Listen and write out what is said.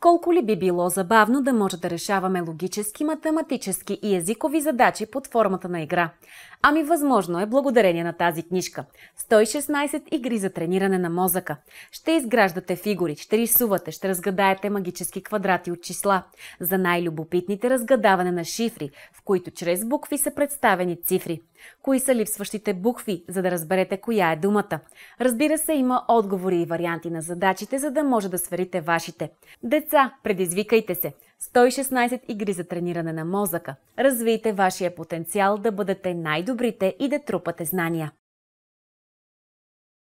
Колко ли би било забавно да може да решаваме логически, математически и езикови задачи под формата на игра? Ами възможно е благодарение на тази книжка. 116 игри за трениране на мозъка. Ще изграждате фигури, ще рисувате, ще разгадаете магически квадрати от числа. За най-любопитните разгадаване на шифри, в които чрез букви са представени цифри. Кои са липсващите букви, за да разберете коя е думата? Разбира се, има отговори и варианти на задачите, за да може да сверите вашите. Деца, предизвикайте се! 116 игри за трениране на мозъка. Развийте вашия потенциал да бъдете най-добрите и да трупате знания.